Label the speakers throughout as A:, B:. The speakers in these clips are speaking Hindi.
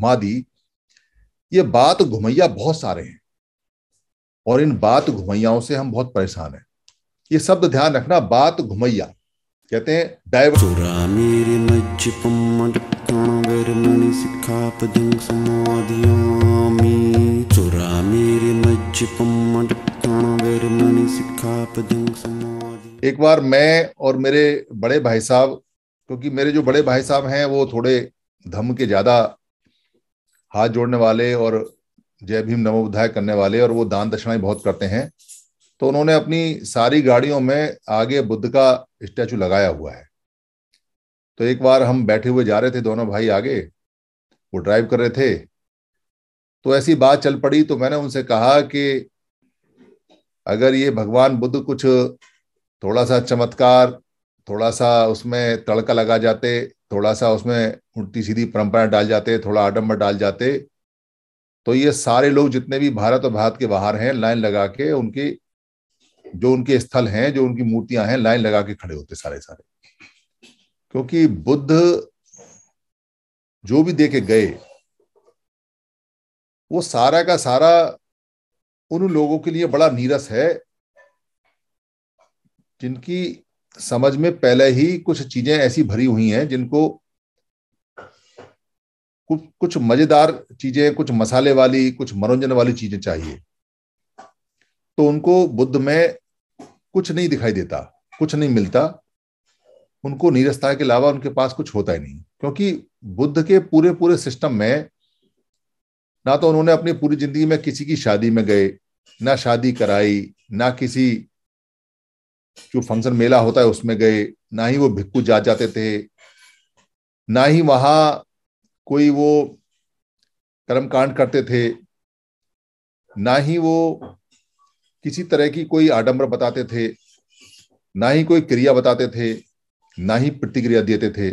A: घुमा दी ये बात घुमैया बहुत सारे हैं और इन बात घुमैयाओं से हम बहुत परेशान हैं ये शब्द ध्यान रखना बात घुमैया
B: कहते हैं डाइवर्ट
A: एक बार मैं और मेरे बड़े भाई साहब क्योंकि मेरे जो बड़े भाई साहब हैं वो थोड़े धम के ज्यादा हाथ जोड़ने वाले और जय भीम नमोबुद्धाय करने वाले और वो दान दक्षिणाएं बहुत करते हैं तो उन्होंने अपनी सारी गाड़ियों में आगे बुद्ध का स्टैचू लगाया हुआ है तो एक बार हम बैठे हुए जा रहे थे दोनों भाई आगे वो ड्राइव कर रहे थे तो ऐसी बात चल पड़ी तो मैंने उनसे कहा कि अगर ये भगवान बुद्ध कुछ थोड़ा सा चमत्कार थोड़ा सा उसमें तड़का लगा जाते थोड़ा सा उसमें उल्टी सीधी परंपरा डाल जाते थोड़ा आडम्बर डाल जाते तो ये सारे लोग जितने भी भारत और भारत के बाहर हैं लाइन लगा के उनके जो उनके स्थल हैं जो उनकी मूर्तियां हैं लाइन लगा के खड़े होते सारे सारे क्योंकि बुद्ध जो भी देखे गए वो सारा का सारा उन लोगों के लिए बड़ा नीरस है जिनकी समझ में पहले ही कुछ चीजें ऐसी भरी हुई हैं जिनको कुछ कुछ मजेदार चीजें कुछ मसाले वाली कुछ मनोरंजन वाली चीजें चाहिए तो उनको बुद्ध में कुछ नहीं दिखाई देता कुछ नहीं मिलता उनको नीरसता के अलावा उनके पास कुछ होता ही नहीं क्योंकि बुद्ध के पूरे पूरे सिस्टम में ना तो उन्होंने अपनी पूरी जिंदगी में किसी की शादी में गए ना शादी कराई ना किसी जो फंक्शन मेला होता है उसमें गए ना ही वो भिक्कू जा जाते थे ना ही वहां कोई वो कर्मकांड करते थे ना ही वो किसी तरह की कोई आडम्बर बताते थे ना ही कोई क्रिया बताते थे ना ही प्रतिक्रिया देते थे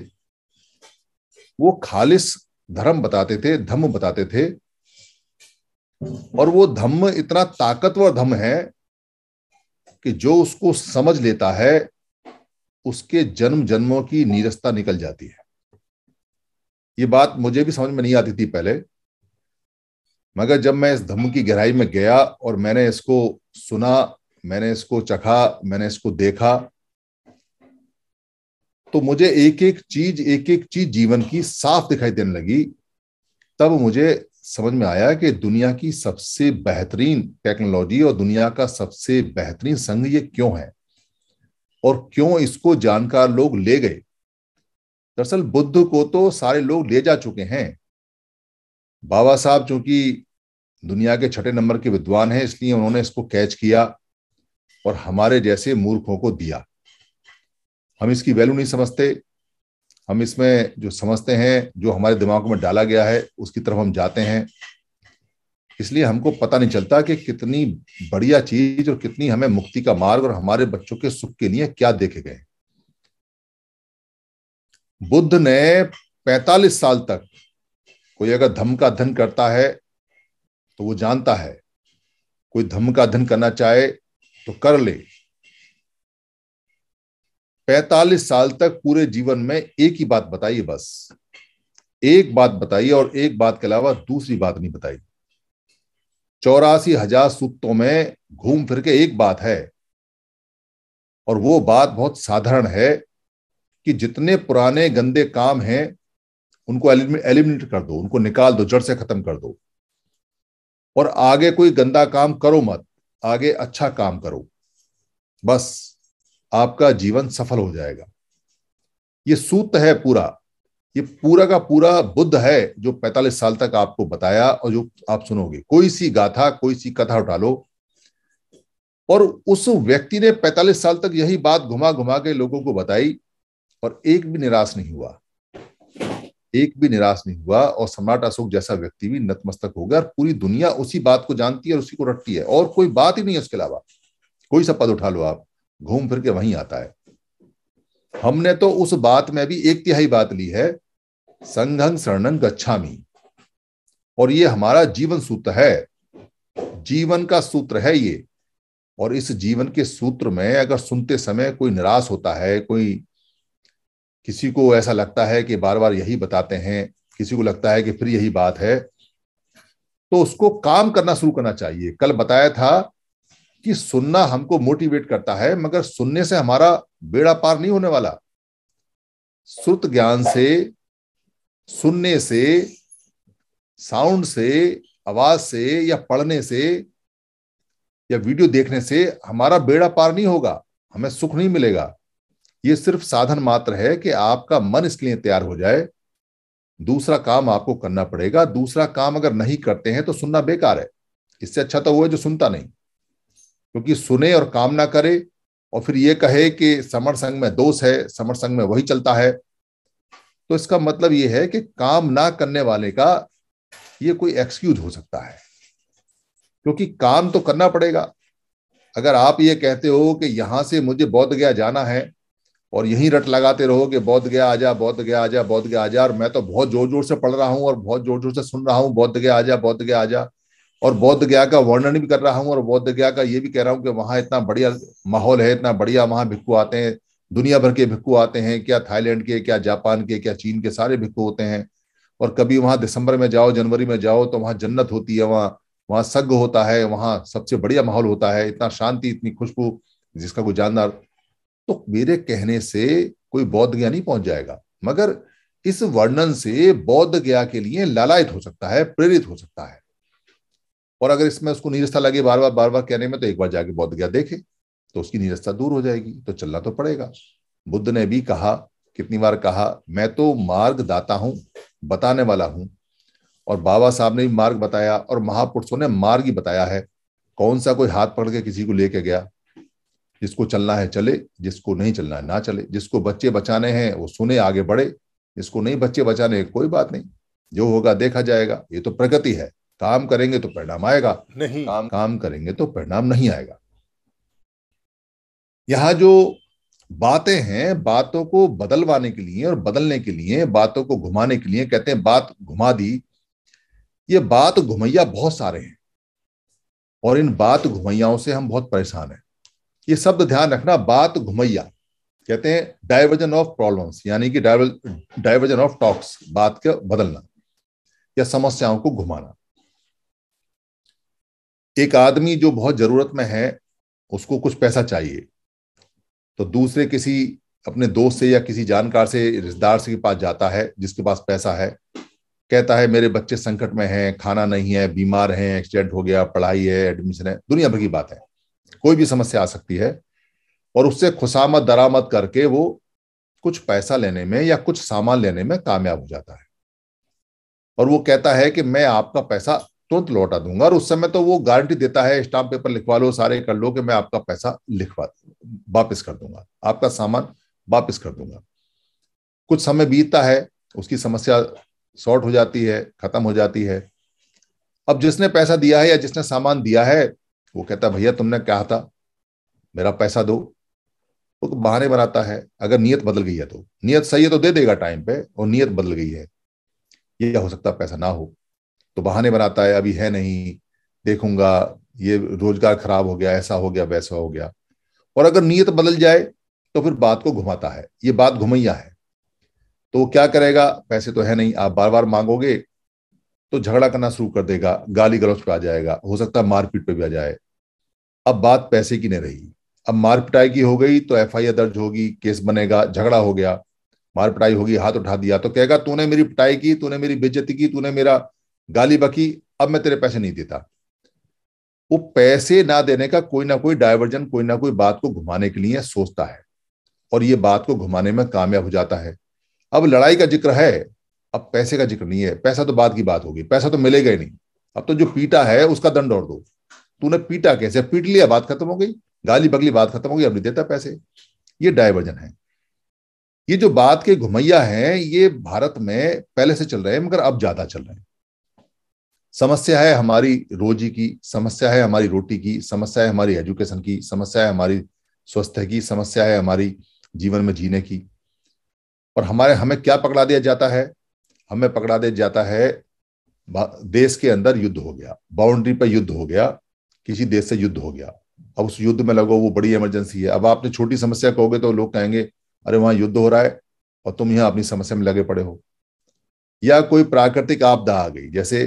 A: वो खालिस धर्म बताते थे धम्म बताते थे और वो धम्म इतना ताकतवर धम्म है कि जो उसको समझ लेता है उसके जन्म जन्मों की नीरसता निकल जाती है ये बात मुझे भी समझ में नहीं आती थी पहले मगर जब मैं इस धम्म की गहराई में गया और मैंने इसको सुना मैंने इसको चखा मैंने इसको देखा तो मुझे एक एक चीज एक एक चीज जीवन की साफ दिखाई देने लगी तब मुझे समझ में आया कि दुनिया की सबसे बेहतरीन टेक्नोलॉजी और दुनिया का सबसे बेहतरीन संघ ये क्यों है और क्यों इसको जानकार लोग ले गए दरअसल बुद्ध को तो सारे लोग ले जा चुके हैं बाबा साहब चूंकि दुनिया के छठे नंबर के विद्वान हैं इसलिए उन्होंने इसको कैच किया और हमारे जैसे मूर्खों को दिया हम इसकी वैल्यू नहीं समझते हम इसमें जो समझते हैं जो हमारे दिमाग में डाला गया है उसकी तरफ हम जाते हैं इसलिए हमको पता नहीं चलता कि कितनी बढ़िया चीज और कितनी हमें मुक्ति का मार्ग और हमारे बच्चों के सुख के लिए क्या देखे गए बुद्ध ने 45 साल तक कोई अगर धम्म का अध्ययन करता है तो वो जानता है कोई धम्म का अध्ययन करना चाहे तो कर ले पैतालीस साल तक पूरे जीवन में एक ही बात बताइए बस एक बात बताइए और एक बात के अलावा दूसरी बात नहीं बताई चौरासी हजार सूक्तों में घूम फिर के एक बात है और वो बात बहुत साधारण है कि जितने पुराने गंदे काम हैं उनको एलिमिनेट कर दो उनको निकाल दो जड़ से खत्म कर दो और आगे कोई गंदा काम करो मत आगे अच्छा काम करो बस आपका जीवन सफल हो जाएगा ये सूत है पूरा ये पूरा का पूरा बुद्ध है जो 45 साल तक आपको बताया और जो आप सुनोगे कोई सी गाथा कोई सी कथा उठा लो और उस व्यक्ति ने 45 साल तक यही बात घुमा घुमा के लोगों को बताई और एक भी निराश नहीं हुआ एक भी निराश नहीं हुआ और सम्राट अशोक जैसा व्यक्ति भी नतमस्तक हो गया और पूरी दुनिया उसी बात को जानती है और उसी को रटती है और कोई बात ही नहीं है उसके अलावा कोई सा पद उठा लो आप घूम फिर के वहीं आता है हमने तो उस बात में भी एक तिहाई बात ली है संघं शरणं गच्छामी और ये हमारा जीवन सूत्र है जीवन का सूत्र है ये और इस जीवन के सूत्र में अगर सुनते समय कोई निराश होता है कोई किसी को ऐसा लगता है कि बार बार यही बताते हैं किसी को लगता है कि फिर यही बात है तो उसको काम करना शुरू करना चाहिए कल बताया था कि सुनना हमको मोटिवेट करता है मगर सुनने से हमारा बेड़ा पार नहीं होने वाला श्रुत ज्ञान से सुनने से साउंड से आवाज से या पढ़ने से या वीडियो देखने से हमारा बेड़ा पार नहीं होगा हमें सुख नहीं मिलेगा ये सिर्फ साधन मात्र है कि आपका मन इसके लिए तैयार हो जाए दूसरा काम आपको करना पड़ेगा दूसरा काम अगर नहीं करते हैं तो सुनना बेकार है इससे अच्छा तो वो है जो सुनता नहीं क्योंकि सुने और काम ना करे और फिर ये कहे कि समर संघ में दोष है समर संघ में वही चलता है तो इसका मतलब ये है कि काम ना करने वाले का ये कोई एक्सक्यूज हो सकता है क्योंकि काम तो करना पड़ेगा अगर आप ये कहते हो कि यहां से मुझे बौद्ध गया जाना है और यहीं रट लगाते रहो कि बौद्ध गया आजा बौद्ध गया आजा बौद्ध गया आजा और मैं तो बहुत जोर जोर से पढ़ रहा हूं और बहुत जोर जोर से सुन रहा हूं बौद्ध गया आजा बौद्ध गया आजा और बौद्ध गया का वर्णन भी कर रहा हूँ और बौद्ध गया का ये भी कह रहा हूँ कि वहां इतना बढ़िया माहौल है इतना बढ़िया वहां भिक्खु आते हैं दुनिया भर के भिक्खु आते हैं क्या थाईलैंड के क्या जापान के क्या चीन के सारे भिक्खु होते हैं और कभी वहां दिसंबर में जाओ जनवरी में जाओ तो वहां जन्नत होती है वहाँ वहाँ सग होता है वहाँ सबसे बढ़िया माहौल होता है इतना शांति इतनी खुशबू जिसका कोई जानदार तो मेरे कहने से कोई बौद्ध गया नहीं पहुंच जाएगा मगर इस वर्णन से बौद्ध गया के लिए लालायित हो सकता है प्रेरित हो सकता है और अगर इसमें उसको नीरसता लगे बार बार बार बार कहने में तो एक बार जाके बौद्ध गया देखे तो उसकी नीरसता दूर हो जाएगी तो चलना तो पड़ेगा बुद्ध ने भी कहा कितनी बार कहा मैं तो मार्ग दाता हूं बताने वाला हूं और बाबा साहब ने भी मार्ग बताया और महापुरुषों ने मार्ग ही बताया है कौन सा कोई हाथ पकड़ के किसी को लेके गया जिसको चलना है चले जिसको नहीं चलना है ना चले जिसको बच्चे बचाने हैं वो सुने आगे बढ़े जिसको नहीं बच्चे बचाने कोई बात नहीं जो होगा देखा जाएगा ये तो प्रगति है काम करेंगे तो परिणाम आएगा नहीं काम काम करेंगे तो परिणाम नहीं आएगा यहां जो बातें हैं बातों को बदलवाने के लिए और बदलने के लिए बातों को घुमाने के लिए कहते हैं बात घुमा दी ये बात घुमैया बहुत सारे हैं और इन बात घुमैयाओं से हम बहुत परेशान हैं ये शब्द ध्यान रखना बात घुमैया कहते हैं डाइवर्जन ऑफ प्रॉब्लम्स यानी कि डाइवर्जन ऑफ टॉक्स बात का बदलना या समस्याओं को घुमाना एक आदमी जो बहुत जरूरत में है उसको कुछ पैसा चाहिए तो दूसरे किसी अपने दोस्त से या किसी जानकार से रिश्तेदार से के पास जाता है जिसके पास पैसा है कहता है मेरे बच्चे संकट में हैं खाना नहीं है बीमार हैं एक्सीडेंट हो गया पढ़ाई है एडमिशन है दुनिया भर की बात है कोई भी समस्या आ सकती है और उससे खुशामद दरामद करके वो कुछ पैसा लेने में या कुछ सामान लेने में कामयाब हो जाता है और वो कहता है कि मैं आपका पैसा तुरंत लौटा दूंगा और उस समय तो वो गारंटी देता है स्टाम्प पेपर लिखवा लो सारे कर लो कि मैं आपका पैसा लिखवा वापस कर दूंगा आपका सामान वापस कर दूंगा कुछ समय बीतता है उसकी समस्या सॉर्ट हो जाती है खत्म हो जाती है अब जिसने पैसा दिया है या जिसने सामान दिया है वो कहता भैया तुमने कहा था मेरा पैसा दो वो तो बहाने बनाता है अगर नियत बदल गई है तो नियत सही है तो दे देगा टाइम पे और नीयत बदल गई है ये हो सकता पैसा ना हो तो बहाने बनाता है अभी है नहीं देखूंगा ये रोजगार खराब हो गया ऐसा हो गया वैसा हो गया और अगर नीयत बदल जाए तो फिर बात को घुमाता है ये बात घुमैया है तो क्या करेगा पैसे तो है नहीं आप बार बार मांगोगे तो झगड़ा करना शुरू कर देगा गाली गलौज पे आ जाएगा हो सकता है मारपीट पे भी आ जाए अब बात पैसे की नहीं रही अब मारपिटाई की हो गई तो एफ दर्ज होगी केस बनेगा झगड़ा हो गया मारपिटाई होगी हाथ उठा दिया तो कहेगा तूने मेरी पिटाई की तूने मेरी बेज्जती की तूने मेरा गाली बकी अब मैं तेरे पैसे नहीं देता वो पैसे ना देने का कोई ना कोई डायवर्जन कोई ना कोई बात को घुमाने के लिए सोचता है और ये बात को घुमाने में कामयाब हो जाता है अब लड़ाई का जिक्र है अब पैसे का जिक्र नहीं है पैसा तो बाद की बात होगी पैसा तो मिलेगा ही नहीं अब तो जो पीटा है उसका दंड और दो तूने पीटा कैसे पीट लिया बात खत्म हो गई गाली बगली बात खत्म हो गई अब नहीं देता पैसे ये डाइवर्जन है ये जो बात के घुमैया हैं ये भारत में पहले से चल रहे हैं मगर अब ज्यादा चल रहे हैं समस्या है हमारी रोजी की समस्या है हमारी रोटी की समस्या है हमारी एजुकेशन की समस्या है हमारी स्वास्थ्य की समस्या है हमारी जीवन में जीने की और हमारे हमें क्या पकड़ा दिया जाता है हमें पकड़ा दिया जाता है देश के अंदर युद्ध हो गया बाउंड्री पर युद्ध हो गया किसी देश से युद्ध हो गया अब उस युद्ध में लगो वो बड़ी इमरजेंसी है अब आपने छोटी समस्या कहोगे तो लोग कहेंगे अरे वहां युद्ध हो रहा है और तुम यहां अपनी समस्या में लगे पड़े हो या कोई प्राकृतिक आपदा आ गई जैसे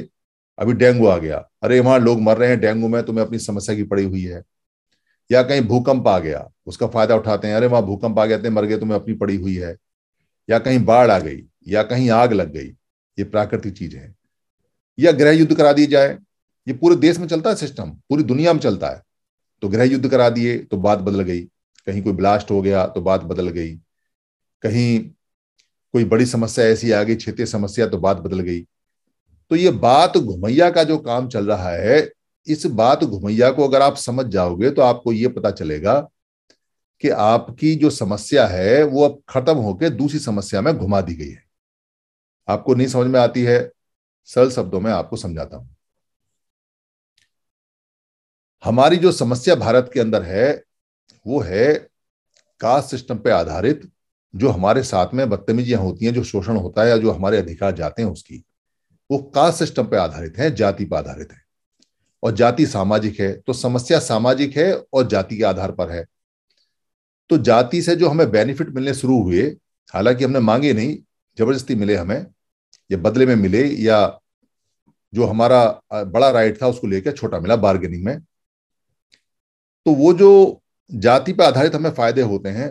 A: अभी डेंगू आ गया अरे वहां लोग मर रहे हैं डेंगू में तुम्हें अपनी समस्या की पड़ी हुई है या कहीं भूकंप आ गया उसका फायदा उठाते हैं अरे वहां भूकंप आ गया थे मर गए तुम्हें अपनी पड़ी हुई है या कहीं बाढ़ आ गई या कहीं आग लग गई ये प्राकृतिक चीज है या गृह युद्ध करा दिए जाए ये पूरे देश में चलता है सिस्टम पूरी दुनिया में चलता है तो गृह युद्ध करा दिए तो बात बदल गई कहीं कोई ब्लास्ट हो गया तो बात बदल गई कहीं कोई बड़ी समस्या ऐसी आ गई क्षेत्रीय समस्या तो बात बदल गई तो ये बात घुमैया का जो काम चल रहा है इस बात घुमैया को अगर आप समझ जाओगे तो आपको ये पता चलेगा कि आपकी जो समस्या है वो अब खत्म होकर दूसरी समस्या में घुमा दी गई है आपको नहीं समझ में आती है सरल शब्दों में आपको समझाता हूं हमारी जो समस्या भारत के अंदर है वो है कास्ट सिस्टम पे आधारित जो हमारे साथ में बदतमीजियां होती हैं जो शोषण होता है या जो हमारे अधिकार जाते हैं उसकी वो कास्ट सिस्टम पर आधारित है जाति पर आधारित है और जाति सामाजिक है तो समस्या सामाजिक है और जाति के आधार पर है तो जाति से जो हमें बेनिफिट मिलने शुरू हुए हालांकि हमने मांगे नहीं जबरदस्ती मिले हमें या बदले में मिले या जो हमारा बड़ा राइट था उसको लेकर छोटा मिला बार्गेनिंग में तो वो जो जाति पर आधारित हमें फायदे होते हैं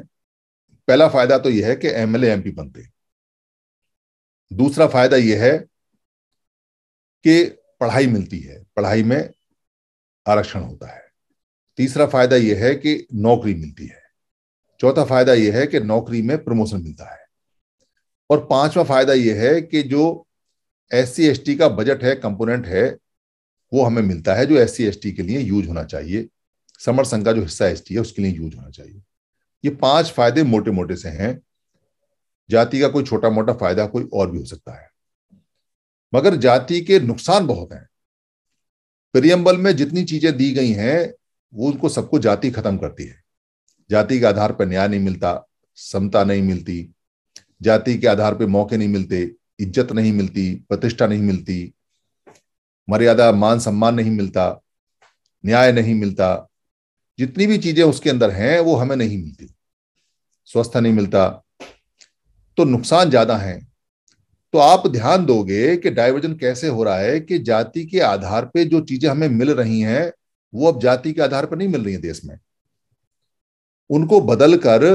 A: पहला फायदा तो यह है कि एमएलए एमपी बनते दूसरा फायदा यह है कि पढ़ाई मिलती है पढ़ाई में आरक्षण होता है तीसरा फायदा यह है कि नौकरी मिलती है चौथा फायदा यह है कि नौकरी में प्रमोशन मिलता है और पांचवा फायदा यह है कि जो एस सी का बजट है कंपोनेंट है वो हमें मिलता है जो एस सी के लिए यूज होना चाहिए समर संघ का जो हिस्सा एस है उसके लिए यूज होना चाहिए ये पांच फायदे मोटे मोटे से हैं जाति का कोई छोटा मोटा फायदा कोई और भी हो सकता है मगर जाति के नुकसान बहुत हैं प्रियम्बल में जितनी चीजें दी गई हैं वो उनको सबको जाति खत्म करती है जाति के आधार पर न्याय नहीं मिलता समता नहीं मिलती जाति के आधार पर मौके नहीं मिलते इज्जत नहीं मिलती प्रतिष्ठा नहीं मिलती मर्यादा मान सम्मान नहीं मिलता न्याय नहीं मिलता जितनी भी चीजें उसके अंदर हैं वो हमें नहीं मिलती स्वस्थ नहीं मिलता तो नुकसान ज्यादा हैं तो आप ध्यान दोगे कि डाइवर्जन कैसे हो रहा है कि जाति के आधार पे जो चीजें हमें मिल रही हैं वो अब जाति के आधार पर नहीं मिल रही है देश में उनको बदलकर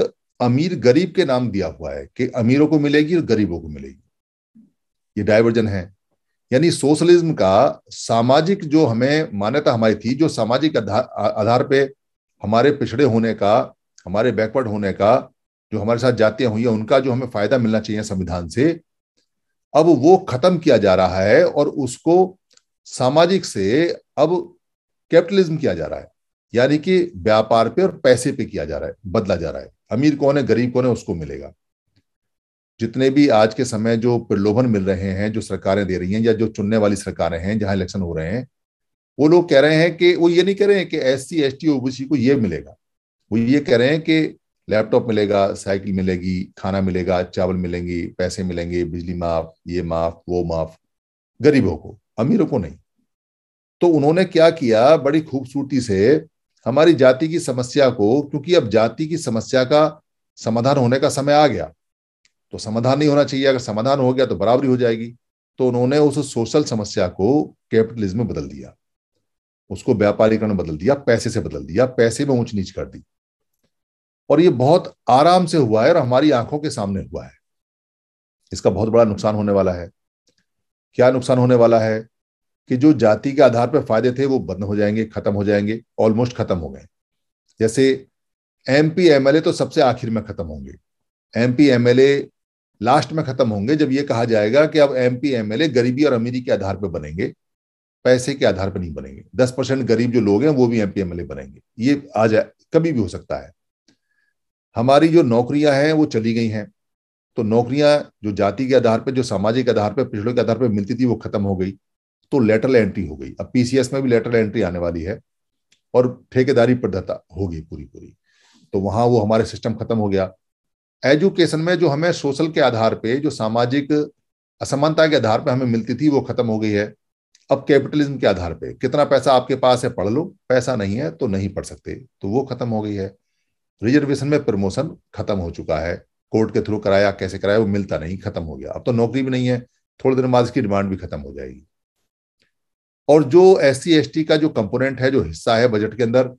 A: अमीर गरीब के नाम दिया हुआ है कि अमीरों को मिलेगी और गरीबों को मिलेगी ये डाइवर्जन है यानी सोशलिज्म का सामाजिक जो हमें मान्यता हमारी थी जो सामाजिक आधार आधार पे हमारे पिछड़े होने का हमारे बैकवर्ड होने का जो हमारे साथ जातियां हुई है उनका जो हमें फायदा मिलना चाहिए संविधान से अब वो खत्म किया जा रहा है और उसको सामाजिक से अब कैपिटलिज्म किया जा रहा है यानी कि व्यापार पे और पैसे पे किया जा रहा है बदला जा रहा है अमीर कौन है गरीब कौन है उसको मिलेगा जितने भी आज के समय जो प्रलोभन मिल रहे हैं जो सरकारें दे रही हैं या जो चुनने वाली सरकारें हैं जहां इलेक्शन हो रहे हैं वो लोग कह रहे हैं कि वो ये नहीं कह रहे हैं कि S C S T OBC को ये मिलेगा वो ये कह रहे हैं कि लैपटॉप मिलेगा साइकिल मिलेगी खाना मिलेगा चावल मिलेंगे पैसे मिलेंगे बिजली माफ ये माफ वो माफ गरीबों को अमीरों को नहीं तो उन्होंने क्या किया बड़ी खूबसूरती से हमारी जाति की समस्या को क्योंकि अब जाति की समस्या का समाधान होने का समय आ गया तो समाधान नहीं होना चाहिए अगर समाधान हो गया तो बराबरी हो जाएगी तो उन्होंने उस सोशल समस्या को कैपिटलिज्म में बदल दिया उसको व्यापारीकरण बदल दिया पैसे से बदल दिया पैसे में ऊंच नीच कर दी और ये बहुत आराम से हुआ है और हमारी आंखों के सामने हुआ है इसका बहुत बड़ा नुकसान होने वाला है क्या नुकसान होने वाला है कि जो जाति के आधार पर फायदे थे वो बंद हो जाएंगे खत्म हो जाएंगे ऑलमोस्ट खत्म हो गए जैसे M P M L A तो सबसे आखिर में खत्म होंगे M P M L A last में खत्म होंगे जब ये कहा जाएगा कि अब M P M L A गरीबी और अमीरी के आधार पर बनेंगे पैसे के आधार पर नहीं बनेंगे दस परसेंट गरीब जो लोग हैं वो भी M P M L A बनेंगे ये आ जाए कभी भी हो सकता है हमारी जो नौकरियां हैं वो चली गई हैं तो नौकरियां जो जाति के आधार पर जो सामाजिक आधार पर पिछड़ों के आधार पर मिलती थी वो खत्म हो गई तो लेटरल एंट्री हो गई अब पीसीएस में भी लेटरल एंट्री आने वाली है और ठेकेदारी प्रदाता होगी पूरी पूरी तो वहां वो हमारे सिस्टम खत्म हो गया एजुकेशन में जो हमें सोशल के आधार पे जो सामाजिक असमानता के आधार पे हमें मिलती थी वो खत्म हो गई है अब कैपिटलिज्म के आधार पे कितना पैसा आपके पास है पढ़ लो पैसा नहीं है तो नहीं पढ़ सकते तो वो खत्म हो गई है रिजर्वेशन में प्रमोशन खत्म हो चुका है कोर्ट के थ्रू कराया कैसे कराया वो मिलता नहीं खत्म हो गया अब तो नौकरी भी नहीं है थोड़ी देर बाद इसकी डिमांड भी खत्म हो जाएगी और जो एस सी का जो कंपोनेंट है जो हिस्सा है बजट के अंदर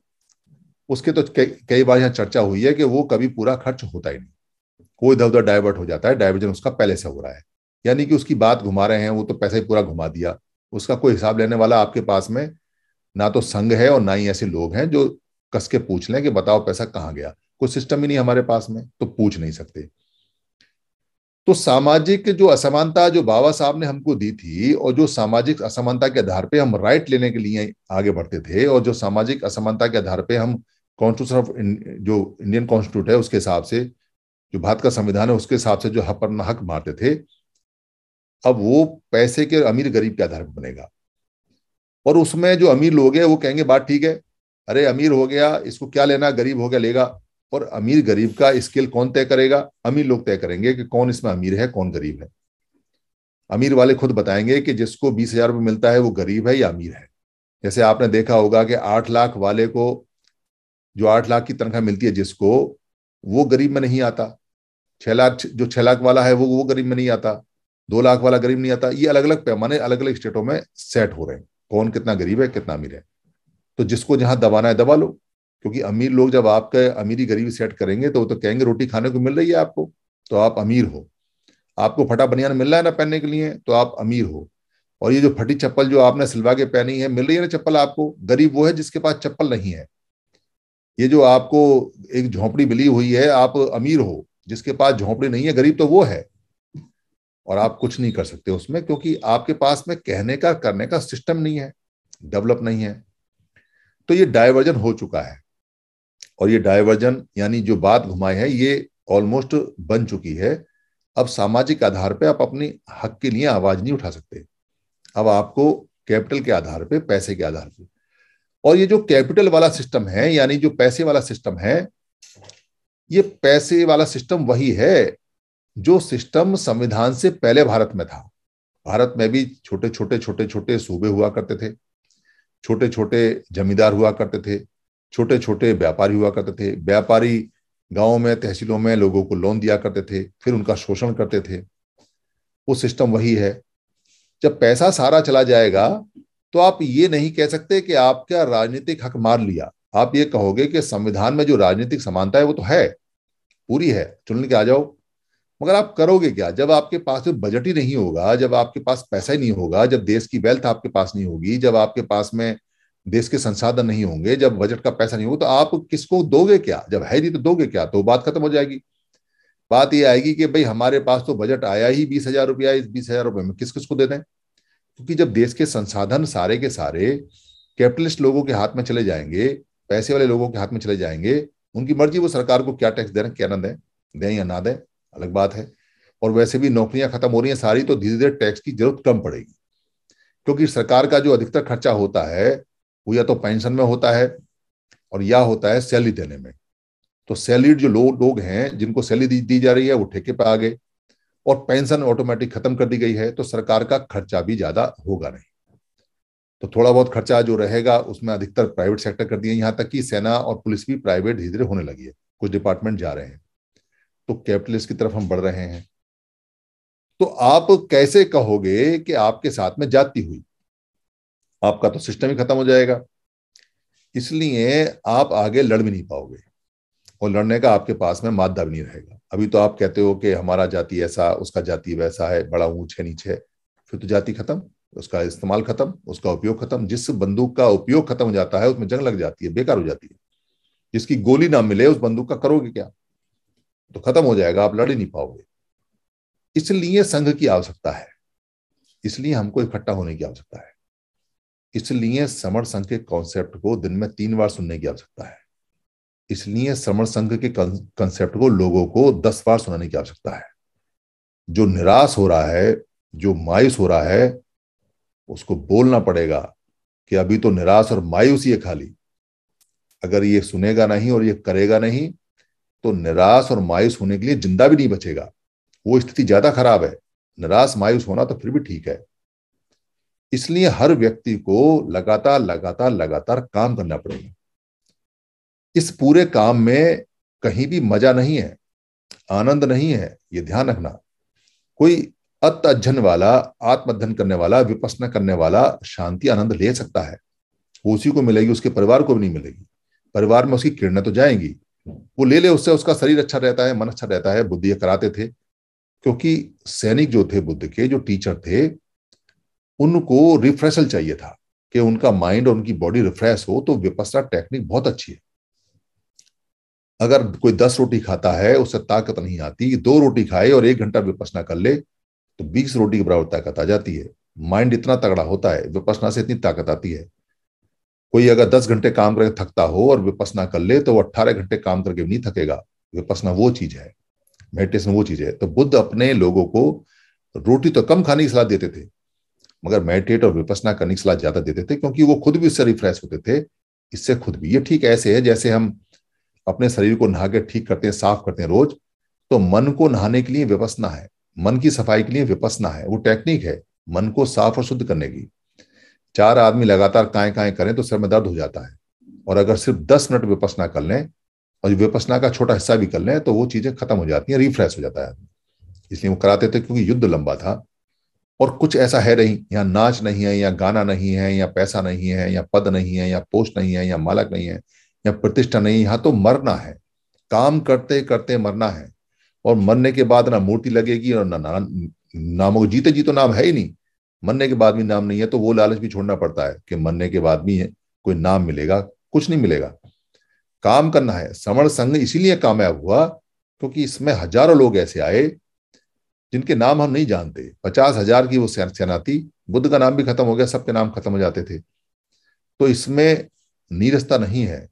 A: उसके तो कई बार यहां चर्चा हुई है कि वो कभी पूरा खर्च होता ही नहीं वो इधर उधर डाइवर्ट हो जाता है डाइवर्जन उसका पहले से हो रहा है यानी कि उसकी बात घुमा रहे हैं वो तो पैसा ही पूरा घुमा दिया उसका कोई हिसाब लेने वाला आपके पास में ना तो संघ है और ना ही ऐसे लोग हैं जो कस के पूछ लें कि बताओ पैसा कहाँ गया कोई सिस्टम ही नहीं हमारे पास में तो पूछ नहीं सकते तो सामाजिक जो असमानता जो बाबा साहब ने हमको दी थी और जो सामाजिक असमानता के आधार पे हम राइट लेने के लिए आगे बढ़ते थे और जो सामाजिक असमानता के आधार पे हम कॉन्स्टिट्यूशन ऑफ जो इंडियन कॉन्स्टिट्यूट है उसके हिसाब से जो भारत का संविधान है उसके हिसाब से जो हक पर हक मारते थे अब वो पैसे के अमीर गरीब के आधार पर बनेगा और उसमें जो अमीर लोग हैं वो कहेंगे बात ठीक है अरे अमीर हो गया इसको क्या लेना गरीब हो गया लेगा और अमीर गरीब का स्किल कौन तय करेगा अमीर लोग तय करेंगे कि कौन इसमें अमीर है कौन गरीब है अमीर वाले खुद बताएंगे कि जिसको बीस हजार रुपये मिलता है वो गरीब है या अमीर है जैसे आपने देखा होगा कि आठ लाख वाले को जो आठ लाख की तनख्वाह मिलती है जिसको वो गरीब में नहीं आता छह लाख जो छह लाख वाला है वो वो गरीब में नहीं आता दो लाख वाला गरीब नहीं आता ये अलग अलग पैमाने अलग अलग स्टेटों में सेट हो रहे हैं कौन कितना गरीब है कितना अमीर है तो जिसको जहां दबाना है दबा लो क्योंकि अमीर लोग जब आपके अमीरी गरीबी सेट करेंगे तो वो तो कहेंगे रोटी खाने को मिल रही है आपको तो आप अमीर हो आपको फटा बनियान मिल रहा है ना पहनने के लिए तो आप अमीर हो और ये जो फटी चप्पल जो आपने सिलवा के पहनी है मिल रही है ना चप्पल आपको गरीब वो है जिसके पास चप्पल नहीं है ये जो आपको एक झोंपड़ी मिली हुई है आप अमीर हो जिसके पास झोंपड़ी नहीं है गरीब तो वो है और आप कुछ नहीं कर सकते उसमें क्योंकि आपके पास में कहने का करने का सिस्टम नहीं है डेवलप नहीं है तो ये डायवर्जन हो चुका है और ये डायवर्जन यानी जो बात घुमाई है ये ऑलमोस्ट बन चुकी है अब सामाजिक आधार पे आप अपनी हक के लिए आवाज नहीं उठा सकते अब आपको कैपिटल के आधार पे पैसे के आधार पे और ये जो कैपिटल वाला सिस्टम है यानी जो पैसे वाला सिस्टम है ये पैसे वाला सिस्टम वही है जो सिस्टम संविधान से पहले भारत में था भारत में भी छोटे छोटे छोटे छोटे सूबे हुआ करते थे छोटे छोटे जमींदार हुआ करते थे छोटे छोटे व्यापारी हुआ करते थे व्यापारी गांवों में तहसीलों में लोगों को लोन दिया करते थे फिर उनका शोषण करते थे वो सिस्टम वही है जब पैसा सारा चला जाएगा तो आप ये नहीं कह सकते कि आपका राजनीतिक हक मार लिया आप ये कहोगे कि संविधान में जो राजनीतिक समानता है वो तो है पूरी है चुन के आ जाओ मगर आप करोगे क्या जब आपके पास में बजट ही नहीं होगा जब आपके पास पैसा ही नहीं होगा जब देश की वेल्थ आपके पास नहीं होगी जब आपके पास में देश के संसाधन नहीं होंगे जब बजट का पैसा नहीं होगा तो आप किसको दोगे क्या जब है नहीं तो दोगे क्या तो बात खत्म हो जाएगी बात यह आएगी कि भाई हमारे पास तो बजट आया ही बीस हजार रुपया इस बीस हजार रुपये में किस किस को दे दें क्योंकि जब देश के संसाधन सारे के सारे कैपिटलिस्ट लोगों के हाथ में चले जाएंगे पैसे वाले लोगों के हाथ में चले जाएंगे उनकी मर्जी वो सरकार को क्या टैक्स दे हैं क्या ना दें दें या ना दें अलग बात है और वैसे भी नौकरियां खत्म हो रही हैं सारी तो धीरे धीरे टैक्स की जरूरत कम पड़ेगी क्योंकि सरकार का जो अधिकतर खर्चा होता है वो या तो पेंशन में होता है और या होता है सैलरी देने में तो सैलरीड जो लोग लोग हैं जिनको सैलरी दी, दी जा रही है वो ठेके पर आ गए और पेंशन ऑटोमेटिक खत्म कर दी गई है तो सरकार का खर्चा भी ज्यादा होगा नहीं तो थोड़ा बहुत खर्चा जो रहेगा उसमें अधिकतर प्राइवेट सेक्टर कर दिए यहाँ तक कि सेना और पुलिस भी प्राइवेट धीरे धीरे होने लगी है कुछ डिपार्टमेंट जा रहे हैं तो कैपिटलिस्ट की तरफ हम बढ़ रहे हैं तो आप कैसे कहोगे कि आपके साथ में जाति हुई आपका तो सिस्टम ही खत्म हो जाएगा इसलिए आप आगे लड़ भी नहीं पाओगे और लड़ने का आपके पास में मादा भी नहीं रहेगा अभी तो आप कहते हो कि हमारा जाति ऐसा उसका जाति वैसा है बड़ा ऊंचे नीचे फिर तो जाति खत्म उसका इस्तेमाल खत्म उसका उपयोग खत्म जिस बंदूक का उपयोग खत्म हो जाता है उसमें जंग लग जाती है बेकार हो जाती है जिसकी गोली ना मिले उस बंदूक का करोगे क्या तो खत्म हो जाएगा आप लड़ ही नहीं पाओगे इसलिए संघ की आवश्यकता है इसलिए हमको इकट्ठा होने की आवश्यकता है इसलिए समर संघ के कॉन्सेप्ट को दिन में तीन बार सुनने की आवश्यकता है इसलिए समर संघ के कॉन्सेप्ट को लोगों को दस बार सुनाने की आवश्यकता है जो निराश हो रहा है जो मायूस हो रहा है उसको बोलना पड़ेगा कि अभी तो निराश और मायूस ही है खाली अगर ये सुनेगा नहीं और ये करेगा नहीं तो निराश और मायूस होने के लिए जिंदा भी नहीं बचेगा वो स्थिति ज्यादा खराब है निराश मायूस होना तो फिर भी ठीक है इसलिए हर व्यक्ति को लगातार लगातार लगातार काम करना पड़ेगा इस पूरे काम में कहीं भी मजा नहीं है आनंद नहीं है ये ध्यान रखना कोई अत अध्ययन वाला आत्म अध्ययन करने वाला विपसना करने वाला शांति आनंद ले सकता है वो उसी को मिलेगी उसके परिवार को भी नहीं मिलेगी परिवार में उसकी किरणें तो जाएंगी वो ले ले उससे उसका शरीर अच्छा रहता है मन अच्छा रहता है बुद्धि कराते थे क्योंकि सैनिक जो थे बुद्ध के जो टीचर थे उनको रिफ्रेशल चाहिए था कि उनका माइंड और उनकी बॉडी रिफ्रेश हो तो विपसना टेक्निक बहुत अच्छी है अगर कोई दस रोटी खाता है उससे ताकत नहीं आती दो रोटी खाए और एक घंटा विपसना कर ले तो बीस रोटी के बराबर ताकत आ जाती है माइंड इतना तगड़ा होता है विपसना से इतनी ताकत आती है कोई अगर दस घंटे काम करके थकता हो और विपसना कर ले तो वो अट्ठारह घंटे काम करके भी नहीं थकेगा विपसना वो चीज है मेडिटेशन वो चीज है तो बुद्ध अपने लोगों को रोटी तो कम खाने की सलाह देते थे मगर मेडिटेट और विपसना करने की सलाह ज्यादा देते थे क्योंकि वो खुद भी उससे रिफ्रेश होते थे इससे खुद भी ये ठीक ऐसे है जैसे हम अपने शरीर को नहा के ठीक करते हैं साफ करते हैं रोज तो मन को नहाने के लिए विपसना है मन की सफाई के लिए विपसना है वो टेक्निक है मन को साफ और शुद्ध करने की चार आदमी लगातार काय काय करें तो सर में दर्द हो जाता है और अगर सिर्फ दस मिनट विपसना कर लें और विपसना का छोटा हिस्सा भी कर लें तो वो चीजें खत्म हो जाती हैं रिफ्रेश हो जाता है इसलिए वो कराते थे क्योंकि युद्ध लंबा था और कुछ ऐसा है नहीं यहाँ नाच नहीं है या गाना नहीं है या पैसा नहीं है या पद नहीं है या पोस्ट नहीं है या मालक नहीं है या प्रतिष्ठा नहीं यहाँ तो मरना है काम करते करते मरना है और मरने के बाद ना मूर्ति लगेगी और ना नाम जीते जी तो नाम है ही नहीं मरने के बाद भी नाम नहीं है तो वो लालच भी छोड़ना पड़ता है कि मरने के बाद भी है कोई नाम मिलेगा कुछ नहीं मिलेगा काम करना है श्रवण संघ इसीलिए कामयाब हुआ क्योंकि इसमें हजारों लोग ऐसे आए जिनके नाम हम नहीं जानते पचास हजार की वो सेना थी बुद्ध का नाम भी खत्म हो गया सबके नाम खत्म हो जाते थे तो इसमें नीरसता नहीं है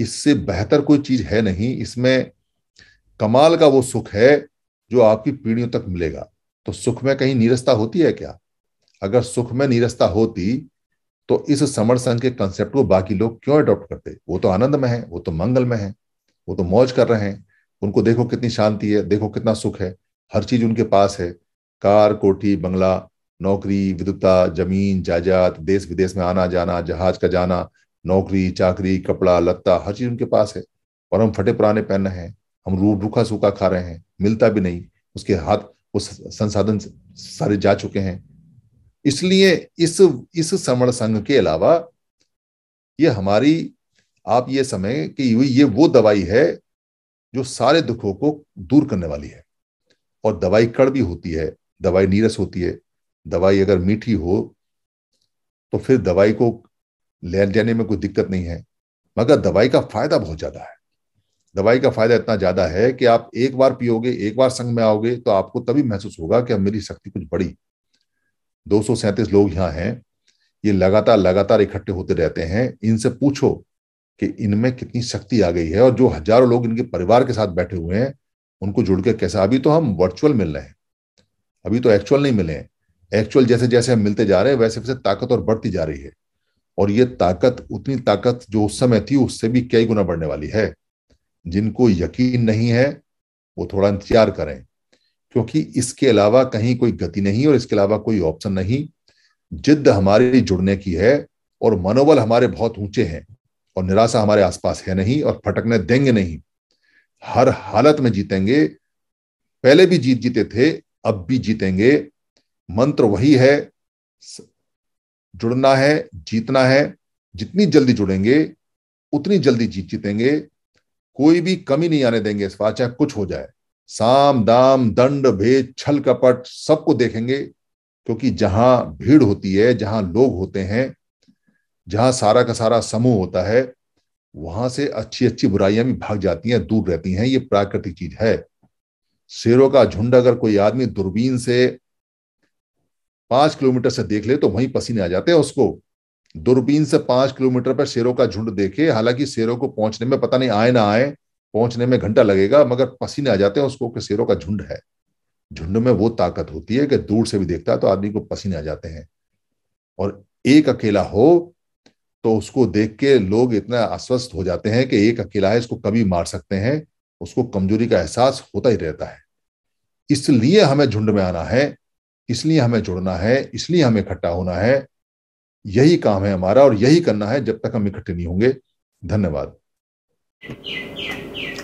A: इससे बेहतर कोई चीज है नहीं इसमें कमाल का वो सुख है जो आपकी पीढ़ियों तक मिलेगा तो सुख में कहीं नीरसता होती है क्या अगर सुख में नीरसता होती तो इस समर संघ के कंसेप्ट को बाकी लोग क्यों अडॉप्ट करते वो तो आनंद में है वो तो मंगल में है वो तो मौज कर रहे हैं उनको देखो कितनी शांति है देखो कितना सुख है हर चीज उनके पास है कार कोठी बंगला नौकरी विद्युता जमीन जायदाद देश विदेश में आना जाना जहाज का जाना नौकरी चाकरी कपड़ा लत्ता हर चीज उनके पास है और हम फटे पुराने पहन रहे हैं हम रू रूखा सूखा खा रहे हैं मिलता भी नहीं उसके हाथ उस संसाधन सारे जा चुके हैं इसलिए इस इस समण संघ के अलावा ये हमारी आप ये समय कि ये वो दवाई है जो सारे दुखों को दूर करने वाली है और दवाई कड़वी होती है दवाई नीरस होती है दवाई अगर मीठी हो तो फिर दवाई को ले जाने में कोई दिक्कत नहीं है मगर दवाई का फायदा बहुत ज्यादा है दवाई का फायदा इतना ज्यादा है कि आप एक बार पियोगे एक बार संग में आओगे तो आपको तभी महसूस होगा कि अब मेरी शक्ति कुछ बड़ी दो लोग यहाँ हैं ये लगातार लगातार इकट्ठे होते रहते हैं इनसे पूछो कि इनमें कितनी शक्ति आ गई है और जो हजारों लोग इनके परिवार के साथ बैठे हुए हैं उनको जुड़ के कैसा अभी तो हम वर्चुअल मिल रहे हैं अभी तो एक्चुअल नहीं मिले हैं एक्चुअल जैसे जैसे हम मिलते जा रहे हैं वैसे वैसे ताकत और बढ़ती जा रही है और ये ताकत उतनी ताकत जो उस समय थी उससे भी कई गुना बढ़ने वाली है जिनको यकीन नहीं है वो थोड़ा इंतजार करें क्योंकि इसके अलावा कहीं कोई गति नहीं और इसके अलावा कोई ऑप्शन नहीं जिद्द लिए जुड़ने की है और मनोबल हमारे बहुत ऊंचे हैं और निराशा हमारे आसपास है नहीं और फटकने देंगे नहीं हर हालत में जीतेंगे पहले भी जीत जीते थे अब भी जीतेंगे मंत्र वही है जुड़ना है जीतना है जितनी जल्दी जुड़ेंगे उतनी जल्दी जीत जीतेंगे कोई भी कमी नहीं आने देंगे इस बात चाहे कुछ हो जाए साम दाम दंड भेद छल कपट सबको देखेंगे क्योंकि जहां भीड़ होती है जहां लोग होते हैं जहां सारा का सारा समूह होता है वहां से अच्छी अच्छी बुराइयां भी भाग जाती हैं दूर रहती हैं ये प्राकृतिक चीज है शेरों का झुंड अगर कोई आदमी दूरबीन से पांच किलोमीटर से देख ले तो वहीं पसीने आ जाते हैं उसको दूरबीन से पांच किलोमीटर पर शेरों का झुंड देखे हालांकि शेरों को पहुंचने में पता नहीं आए ना आए पहुंचने में घंटा लगेगा मगर पसीने आ जाते हैं उसको कि शेरों का झुंड है झुंड में वो ताकत होती है कि दूर से भी देखता है तो आदमी को पसीने आ जाते हैं और एक अकेला हो तो उसको देख के लोग इतना अस्वस्थ हो जाते हैं कि एक अकेला है इसको कभी मार सकते हैं उसको कमजोरी का एहसास होता ही रहता है इसलिए हमें झुंड में आना है इसलिए हमें जुड़ना है इसलिए हमें इकट्ठा होना है यही काम है हमारा और यही करना है जब तक हम इकट्ठे नहीं होंगे धन्यवाद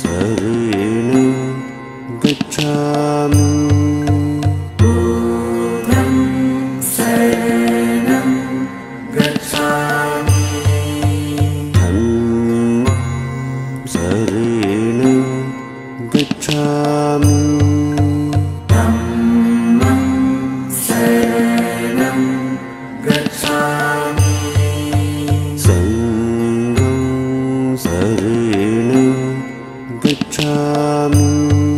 B: रेण गच्छामि Um.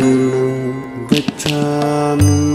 B: नृभ्यः